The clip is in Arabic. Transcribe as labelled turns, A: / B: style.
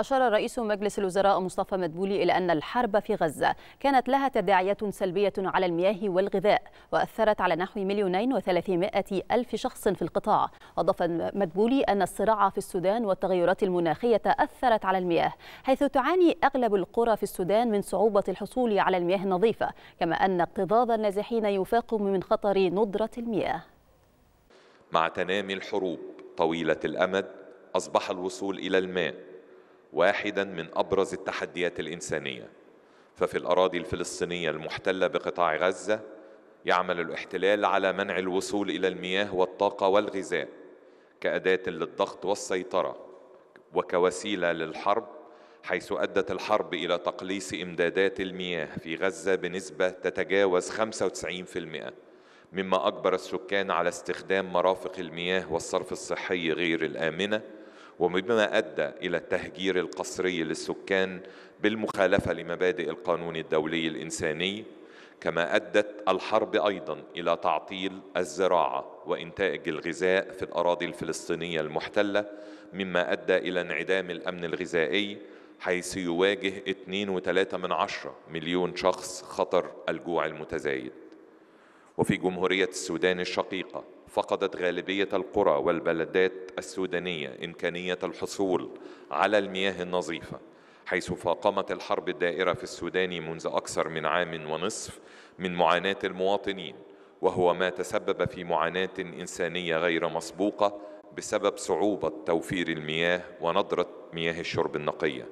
A: أشار رئيس مجلس الوزراء مصطفى مدبولي إلى أن الحرب في غزة كانت لها تداعيات سلبية على المياه والغذاء وأثرت على نحو مليونين وثلاثمائة ألف شخص في القطاع أضاف مدبولي أن الصراع في السودان والتغيرات المناخية أثرت على المياه حيث تعاني أغلب القرى في السودان من صعوبة الحصول على المياه النظيفة كما أن اكتظاظ النازحين يفاقم من خطر ندرة المياه
B: مع تنامي الحروب طويلة الأمد أصبح الوصول إلى الماء واحدا من ابرز التحديات الانسانيه ففي الاراضي الفلسطينيه المحتله بقطاع غزه يعمل الاحتلال على منع الوصول الى المياه والطاقه والغذاء كاداه للضغط والسيطره وكوسيله للحرب حيث ادت الحرب الى تقليص امدادات المياه في غزه بنسبه تتجاوز 95% مما اجبر السكان على استخدام مرافق المياه والصرف الصحي غير الامنه وبما ادى الى التهجير القسري للسكان بالمخالفه لمبادئ القانون الدولي الانساني كما ادت الحرب ايضا الى تعطيل الزراعه وانتاج الغذاء في الاراضي الفلسطينيه المحتله مما ادى الى انعدام الامن الغذائي حيث يواجه 2.3 من عشرة مليون شخص خطر الجوع المتزايد وفي جمهورية السودان الشقيقة فقدت غالبية القرى والبلدات السودانية إمكانية الحصول على المياه النظيفة حيث فاقمت الحرب الدائرة في السودان منذ أكثر من عام ونصف من معاناة المواطنين وهو ما تسبب في معاناة إنسانية غير مسبوقة بسبب صعوبة توفير المياه وندره مياه الشرب النقيه